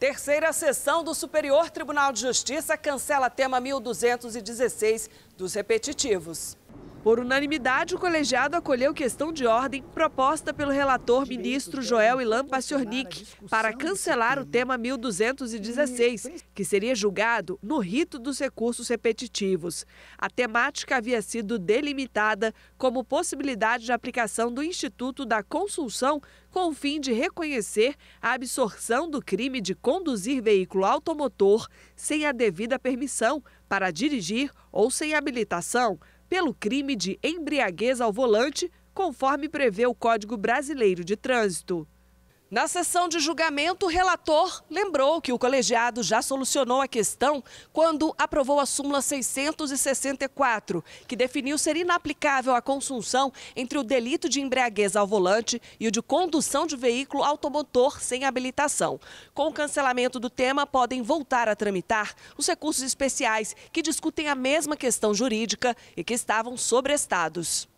Terceira sessão do Superior Tribunal de Justiça cancela tema 1216 dos repetitivos. Por unanimidade, o colegiado acolheu questão de ordem proposta pelo relator ministro Joel Ilan Paciornik para cancelar o tema 1216, que seria julgado no rito dos recursos repetitivos. A temática havia sido delimitada como possibilidade de aplicação do Instituto da Consulção com o fim de reconhecer a absorção do crime de conduzir veículo automotor sem a devida permissão para dirigir ou sem habilitação pelo crime de embriaguez ao volante, conforme prevê o Código Brasileiro de Trânsito. Na sessão de julgamento, o relator lembrou que o colegiado já solucionou a questão quando aprovou a súmula 664, que definiu ser inaplicável a consunção entre o delito de embriaguez ao volante e o de condução de veículo automotor sem habilitação. Com o cancelamento do tema, podem voltar a tramitar os recursos especiais que discutem a mesma questão jurídica e que estavam sobrestados.